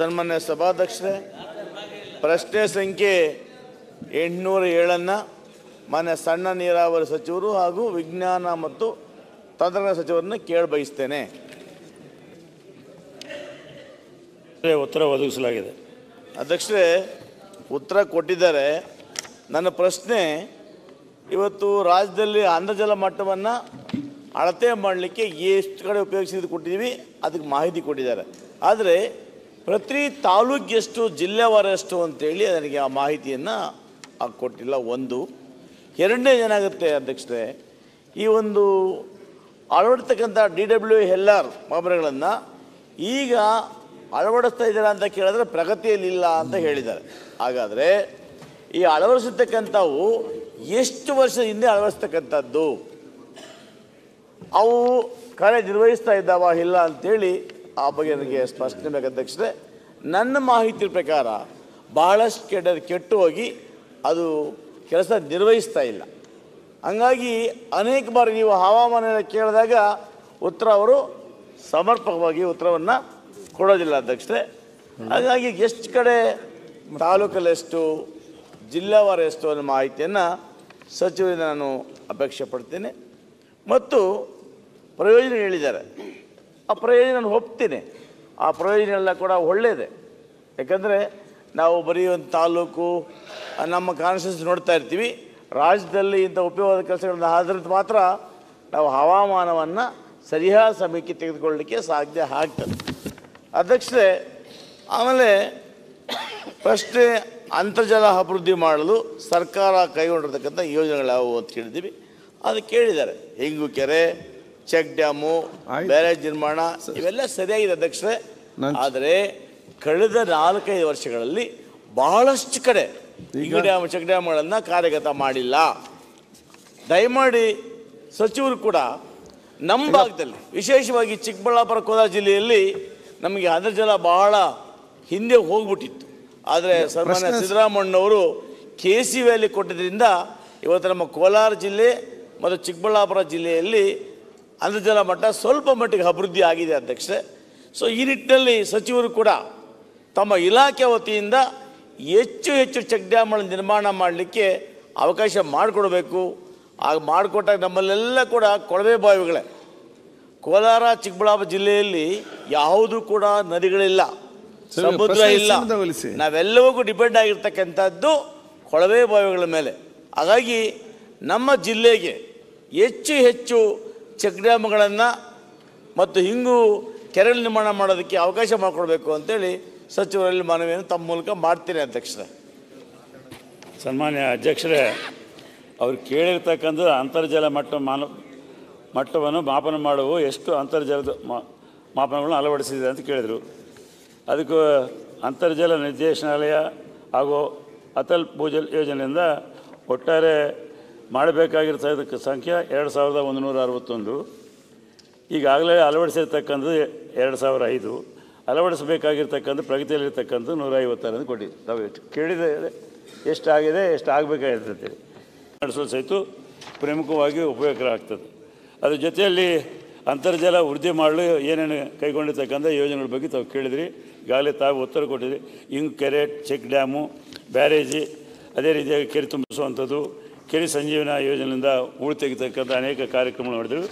ಸನ್ಮಾನ್ಯ ಸಭಾಧ್ಯಕ್ಷರೇ ಪ್ರಶ್ನೆ ಸಂಖ್ಯೆ ಎಂಟುನೂರ ಏಳನ್ನು ಮಾನ್ಯ ಸಣ್ಣ ನೀರಾವರಿ ಸಚಿವರು ಹಾಗೂ ವಿಜ್ಞಾನ ಮತ್ತು ತಂತ್ರಜ್ಞಾನ ಸಚಿವರನ್ನ ಕೇಳಿ ಬಯಸ್ತೇನೆ ಉತ್ತರ ಒದಗಿಸಲಾಗಿದೆ ಅಧ್ಯಕ್ಷರೇ ಉತ್ತರ ಕೊಟ್ಟಿದ್ದಾರೆ ನನ್ನ ಪ್ರಶ್ನೆ ಇವತ್ತು ರಾಜ್ಯದಲ್ಲಿ ಅಂತರ್ಜಲ ಮಟ್ಟವನ್ನು ಅಳತೆ ಮಾಡಲಿಕ್ಕೆ ಎಷ್ಟು ಕಡೆ ಉಪಯೋಗಿಸಿದ್ದು ಕೊಟ್ಟಿದ್ದೀವಿ ಅದಕ್ಕೆ ಮಾಹಿತಿ ಕೊಟ್ಟಿದ್ದಾರೆ ಆದರೆ ಪ್ರತಿ ತಾಲೂಕೆಷ್ಟು ಜಿಲ್ಲೆವಾರೆಷ್ಟು ಅಂತೇಳಿ ನನಗೆ ಆ ಮಾಹಿತಿಯನ್ನು ಕೊಟ್ಟಿಲ್ಲ ಒಂದು ಎರಡನೇ ಏನಾಗುತ್ತೆ ಅಧ್ಯಕ್ಷತೆ ಈ ಒಂದು ಅಳವಡಿಸ್ತಕ್ಕಂಥ ಡಿ ಡಬ್ಲ್ಯೂ ಎಲ್ ಆರ್ ಮಾಮೂಲೆಗಳನ್ನು ಈಗ ಅಳವಡಿಸ್ತಾ ಇದ್ದೀರಾ ಅಂತ ಕೇಳಿದ್ರೆ ಪ್ರಗತಿಯಲ್ಲಿಲ್ಲ ಅಂತ ಹೇಳಿದ್ದಾರೆ ಹಾಗಾದರೆ ಈ ಅಳವಡಿಸತಕ್ಕಂಥವು ಎಷ್ಟು ವರ್ಷ ಹಿಂದೆ ಅಳವಡಿಸ್ತಕ್ಕಂಥದ್ದು ಅವು ಕಾರ್ಯನಿರ್ವಹಿಸ್ತಾ ಇದ್ದಾವ ಇಲ್ಲ ಅಂತೇಳಿ ಆ ಬಗ್ಗೆ ನನಗೆ ಸ್ಪಷ್ಟನೆ ಬೇಕಾಧ್ಯಕ್ಷತೆ ನನ್ನ ಮಾಹಿತಿ ಪ್ರಕಾರ ಬಹಳಷ್ಟು ಕೆಡ ಕೆಟ್ಟು ಹೋಗಿ ಅದು ಕೆಲಸ ನಿರ್ವಹಿಸ್ತಾ ಇಲ್ಲ ಹಂಗಾಗಿ ಅನೇಕ ಬಾರಿ ನೀವು ಹವಾಮಾನ ಕೇಳಿದಾಗ ಉತ್ತರ ಅವರು ಸಮರ್ಪಕವಾಗಿ ಉತ್ತರವನ್ನು ಕೊಡೋದಿಲ್ಲ ಅಧ್ಯಕ್ಷತೆ ಹಾಗಾಗಿ ಎಷ್ಟು ಕಡೆ ತಾಲೂಕಲ್ಲಿ ಎಷ್ಟು ಜಿಲ್ಲಾವಾರ ಎಷ್ಟು ಅನ್ನೋ ಮಾಹಿತಿಯನ್ನು ಸಚಿವರಿಂದ ನಾನು ಅಪೇಕ್ಷೆ ಪಡ್ತೀನಿ ಮತ್ತು ಪ್ರಯೋಜನ ಹೇಳಿದ್ದಾರೆ ಆ ಪ್ರಯೋಜನ ಒಪ್ತೀನಿ ಆ ಪ್ರಯೋಜನ ಎಲ್ಲ ಕೂಡ ಒಳ್ಳೆಯದೇ ಯಾಕಂದರೆ ನಾವು ಬರೀ ಒಂದು ತಾಲೂಕು ನಮ್ಮ ಕಾನ್ಸ್ಟಿಟ್ಯೂನ್ಸ್ ನೋಡ್ತಾ ಇರ್ತೀವಿ ರಾಜ್ಯದಲ್ಲಿ ಇಂಥ ಉಪಯೋಗದ ಕೆಲಸಗಳನ್ನ ಆಧರಿಸಿ ಮಾತ್ರ ನಾವು ಹವಾಮಾನವನ್ನು ಸರಿಯಾದ ಸಮಯಕ್ಕೆ ತೆಗೆದುಕೊಳ್ಳಲಿಕ್ಕೆ ಸಾಧ್ಯ ಆಗ್ತದೆ ಅಧ್ಯಕ್ಷತೆ ಆಮೇಲೆ ಪ್ರಶ್ನೆ ಅಂತರ್ಜಲ ಅಭಿವೃದ್ಧಿ ಮಾಡಲು ಸರ್ಕಾರ ಕೈಗೊಂಡಿರ್ತಕ್ಕಂಥ ಯೋಜನೆಗಳು ಯಾವುವು ಅಂತ ಕೇಳಿದ್ದೀವಿ ಅದು ಕೇಳಿದ್ದಾರೆ ಹೆಂಗು ಕೆರೆ ಚೆಕ್ ಡ್ಯಾಮು ಬ್ಯಾರೇಜ್ ನಿರ್ಮಾಣ ಇವೆಲ್ಲ ಸರಿಯಾಗಿದೆ ಅಧ್ಯಕ್ಷರೇ ಆದರೆ ಕಳೆದ ನಾಲ್ಕೈದು ವರ್ಷಗಳಲ್ಲಿ ಬಹಳಷ್ಟು ಕಡೆ ಈಗ ಡ್ಯಾಮ್ ಚೆಕ್ ಡ್ಯಾಮ್ಗಳನ್ನು ಕಾರ್ಯಗತ ಮಾಡಿಲ್ಲ ದಯಮಾಡಿ ಸಚಿವರು ಕೂಡ ನಮ್ಮ ಭಾಗದಲ್ಲಿ ವಿಶೇಷವಾಗಿ ಚಿಕ್ಕಬಳ್ಳಾಪುರ ಕೋಲಾರ ಜಿಲ್ಲೆಯಲ್ಲಿ ನಮಗೆ ಅಂತರ್ಜಲ ಬಹಳ ಹಿಂದೆ ಹೋಗ್ಬಿಟ್ಟಿತ್ತು ಆದರೆ ಸರ್ಮಾನ್ಯ ಸಿದ್ದರಾಮಣ್ಣವರು ಕೆ ಸಿ ವ್ಯಾಲಿ ಕೊಟ್ಟಿದ್ದರಿಂದ ಇವತ್ತು ನಮ್ಮ ಕೋಲಾರ ಜಿಲ್ಲೆ ಮತ್ತು ಚಿಕ್ಕಬಳ್ಳಾಪುರ ಜಿಲ್ಲೆಯಲ್ಲಿ ಅಂತರ್ಜಲ ಮಟ್ಟ ಸ್ವಲ್ಪ ಮಟ್ಟಿಗೆ ಅಭಿವೃದ್ಧಿ ಆಗಿದೆ ಅಧ್ಯಕ್ಷೆ ಸೊ ಈ ನಿಟ್ಟಿನಲ್ಲಿ ಸಚಿವರು ಕೂಡ ತಮ್ಮ ಇಲಾಖೆ ವತಿಯಿಂದ ಹೆಚ್ಚು ಹೆಚ್ಚು ಚೆಕ್ ಡ್ಯಾಮ್ಗಳನ್ನು ನಿರ್ಮಾಣ ಮಾಡಲಿಕ್ಕೆ ಅವಕಾಶ ಮಾಡಿಕೊಡಬೇಕು ಆಗ ಮಾಡಿಕೊಟ್ಟಾಗ ನಮ್ಮಲ್ಲೆಲ್ಲ ಕೂಡ ಕೊಳವೆ ಬಾವಿಗಳೇ ಕೋಲಾರ ಚಿಕ್ಕಬಳ್ಳಾಪುರ ಜಿಲ್ಲೆಯಲ್ಲಿ ಯಾವುದೂ ಕೂಡ ನದಿಗಳಿಲ್ಲ ಸಮುದ್ರ ಇಲ್ಲ ನಾವೆಲ್ಲವೂ ಡಿಪೆಂಡ್ ಆಗಿರ್ತಕ್ಕಂಥದ್ದು ಕೊಳವೆ ಬಾವಿಗಳ ಮೇಲೆ ಹಾಗಾಗಿ ನಮ್ಮ ಜಿಲ್ಲೆಗೆ ಹೆಚ್ಚು ಹೆಚ್ಚು ಚೆಕ್ ಡ್ಯಾಮ್ಗಳನ್ನು ಮತ್ತು ಹಿಂಗೂ ಕೆರೆಗಳು ನಿರ್ಮಾಣ ಮಾಡೋದಕ್ಕೆ ಅವಕಾಶ ಮಾಡಿಕೊಡ್ಬೇಕು ಅಂತೇಳಿ ಸಚಿವರಲ್ಲಿ ಮನವಿಯನ್ನು ತಮ್ಮ ಮೂಲಕ ಮಾಡ್ತೀನಿ ಅಧ್ಯಕ್ಷರೇ ಸನ್ಮಾನ್ಯ ಅಧ್ಯಕ್ಷರೇ ಅವ್ರು ಕೇಳಿರ್ತಕ್ಕಂಥ ಅಂತರ್ಜಲ ಮಟ್ಟ ಮಾನ ಮಟ್ಟವನ್ನು ಮಾಪನ ಮಾಡುವ ಎಷ್ಟು ಅಂತರ್ಜಲದ ಮಾಪನಗಳನ್ನು ಅಳವಡಿಸಿದೆ ಅಂತ ಕೇಳಿದರು ಅದಕ್ಕೂ ಅಂತರ್ಜಲ ನಿರ್ದೇಶನಾಲಯ ಹಾಗೂ ಅತಲ್ ಭೂಜಲ್ ಯೋಜನೆಯಿಂದ ಒಟ್ಟಾರೆ ಮಾಡಬೇಕಾಗಿರ್ತಾ ಇದಕ್ಕೆ ಸಂಖ್ಯೆ ಎರಡು ಸಾವಿರದ ಒಂದು ನೂರ ಅರವತ್ತೊಂದು ಈಗಾಗಲೇ ಅಳವಡಿಸಿರ್ತಕ್ಕಂಥದ್ದು ಎರಡು ಸಾವಿರ ಐದು ಅಳವಡಿಸಬೇಕಾಗಿರ್ತಕ್ಕಂಥ ಪ್ರಗತಿಯಲ್ಲಿರ್ತಕ್ಕಂಥ ನೂರ ಐವತ್ತಾರನ್ನು ಕೊಡಿ ನಾವು ಕೇಳಿದೆ ಎಷ್ಟಾಗಿದೆ ಎಷ್ಟು ಆಗಬೇಕಾಗಿರ್ತದೆ ನಡೆಸಲು ಸಹಿತ ಪ್ರಮುಖವಾಗಿ ಉಪಯೋಗ ಆಗ್ತದೆ ಅದ್ರ ಜೊತೆಯಲ್ಲಿ ಅಂತರ್ಜಲ ವೃದ್ಧಿ ಮಾಡಲು ಏನೇನು ಕೈಗೊಂಡಿರ್ತಕ್ಕಂಥ ಯೋಜನೆಗಳ ಬಗ್ಗೆ ತಾವು ಕೇಳಿದ್ರಿ ಈಗಾಗಲೇ ತಾವು ಉತ್ತರ ಕೊಟ್ಟಿದ್ರಿ ಹಿಂಗೆ ಕೆರೆ ಚೆಕ್ ಡ್ಯಾಮು ಬ್ಯಾರೇಜಿ ಅದೇ ರೀತಿಯಾಗಿ ಕೆರೆ ತುಂಬಿಸುವಂಥದ್ದು ಕೆರೆ ಸಂಜೀವನ ಯೋಜನೆಯಿಂದ ಹೂಳು ತೆಗಿತಕ್ಕಂಥ ಅನೇಕ ಕಾರ್ಯಕ್ರಮಗಳು ನಡೆದವು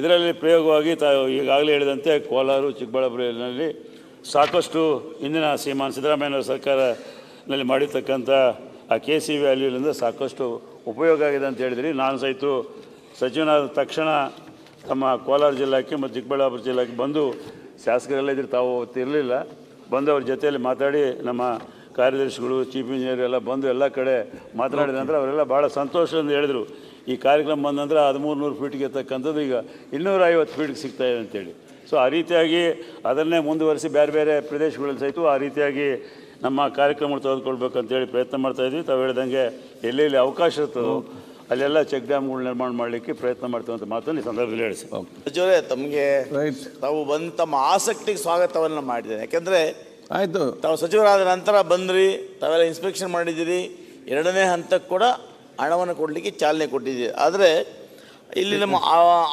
ಇದರಲ್ಲಿ ಪ್ರಯೋಗವಾಗಿ ತಾವು ಈಗಾಗಲೇ ಹೇಳಿದಂತೆ ಕೋಲಾರ ಚಿಕ್ಕಬಳ್ಳಾಪುರನಲ್ಲಿ ಸಾಕಷ್ಟು ಇಂದಿನ ಶ್ರೀಮಾನ್ ಸಿದ್ದರಾಮಯ್ಯನವರ ಸರ್ಕಾರನಲ್ಲಿ ಮಾಡಿರ್ತಕ್ಕಂಥ ಆ ಕೆ ಸಿ ವ್ಯಾಲ್ಯೂಲಿಂದ ಸಾಕಷ್ಟು ಉಪಯೋಗ ಆಗಿದೆ ಅಂತ ಹೇಳಿದ್ರಿ ನಾನು ಸಹಿತ ಸಚಿವನಾದ ತಕ್ಷಣ ತಮ್ಮ ಕೋಲಾರ ಜಿಲ್ಲಾಕ್ಕೆ ಮತ್ತು ಚಿಕ್ಕಬಳ್ಳಾಪುರ ಜಿಲ್ಲೆಗೆ ಬಂದು ಶಾಸಕರೆಲ್ಲ ಇದ್ರೆ ತಾವು ಇರಲಿಲ್ಲ ಬಂದವ್ರ ಜೊತೆಯಲ್ಲಿ ಮಾತಾಡಿ ನಮ್ಮ ಕಾರ್ಯದರ್ಶಿಗಳು ಚೀಫ್ ಇಂಜಿನಿಯರ್ ಎಲ್ಲ ಬಂದು ಎಲ್ಲ ಕಡೆ ಮಾತನಾಡಿದ ನಂತರ ಅವರೆಲ್ಲ ಭಾಳ ಸಂತೋಷದಿಂದ ಹೇಳಿದರು ಈ ಕಾರ್ಯಕ್ರಮ ಬಂದಂದ್ರೆ ಹದಿಮೂರು ನೂರು ಫೀಟ್ಗೆ ಇರ್ತಕ್ಕಂಥದ್ದು ಈಗ ಇನ್ನೂರ ಐವತ್ತು ಫೀಟ್ಗೆ ಸಿಗ್ತಾ ಇದೆ ಅಂತೇಳಿ ಸೊ ಆ ರೀತಿಯಾಗಿ ಅದನ್ನೇ ಮುಂದುವರಿಸಿ ಬೇರೆ ಬೇರೆ ಪ್ರದೇಶಗಳಲ್ಲಿ ಸಹಿತ ಆ ರೀತಿಯಾಗಿ ನಮ್ಮ ಕಾರ್ಯಕ್ರಮಗಳು ತೆಗೆದುಕೊಳ್ಬೇಕಂತೇಳಿ ಪ್ರಯತ್ನ ಮಾಡ್ತಾ ಇದ್ವಿ ತಾವು ಹೇಳಿದಂಗೆ ಎಲ್ಲೆಲ್ಲಿ ಅವಕಾಶ ಇರ್ತದೋ ಅಲ್ಲೆಲ್ಲ ಚೆಕ್ ಡ್ಯಾಮ್ಗಳು ನಿರ್ಮಾಣ ಮಾಡಲಿಕ್ಕೆ ಪ್ರಯತ್ನ ಮಾಡ್ತೀವಿ ಅಂತ ಮಾತನ್ನು ಈ ಸಂದರ್ಭದಲ್ಲಿ ಸರ್ ಸಚಿವರೇ ತಮಗೆ ತಾವು ಬಂದು ತಮ್ಮ ಆಸಕ್ತಿಗೆ ಸ್ವಾಗತವನ್ನು ಮಾಡಿದ್ದೇನೆ ಯಾಕೆಂದರೆ ಆಯಿತು ತಾವು ಸಚಿವರಾದ ನಂತರ ಬಂದ್ರಿ ತಾವೆಲ್ಲ ಇನ್ಸ್ಪೆಕ್ಷನ್ ಮಾಡಿದ್ದೀರಿ ಎರಡನೇ ಹಂತಕ್ಕೆ ಕೂಡ ಹಣವನ್ನು ಕೊಡಲಿಕ್ಕೆ ಚಾಲನೆ ಕೊಟ್ಟಿದ್ದೀರಿ ಆದರೆ ಇಲ್ಲಿ ನಮ್ಮ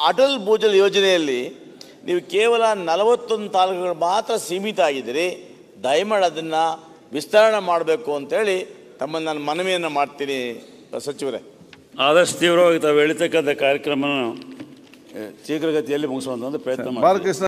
ಅಟಲ್ ಭೂಜಲ್ ಯೋಜನೆಯಲ್ಲಿ ನೀವು ಕೇವಲ ನಲವತ್ತೊಂದು ತಾಲೂಕುಗಳು ಮಾತ್ರ ಸೀಮಿತ ಆಗಿದ್ದೀರಿ ದಯಮಾಡಿ ಅದನ್ನು ವಿಸ್ತರಣೆ ಮಾಡಬೇಕು ಅಂತೇಳಿ ತಮ್ಮನ್ನು ನಾನು ಮನವಿಯನ್ನು ಮಾಡ್ತೀನಿ ಸಚಿವರೇ ಆದಷ್ಟು ತೀವ್ರವಾಗಿ ತಾವು ಹೇಳ್ತಕ್ಕಂಥ ಕಾರ್ಯಕ್ರಮ ಶೀಘ್ರಗತಿಯಲ್ಲಿ ಮುಗಿಸುವಂತ ಪ್ರಯತ್ನ ಮಾಡಿ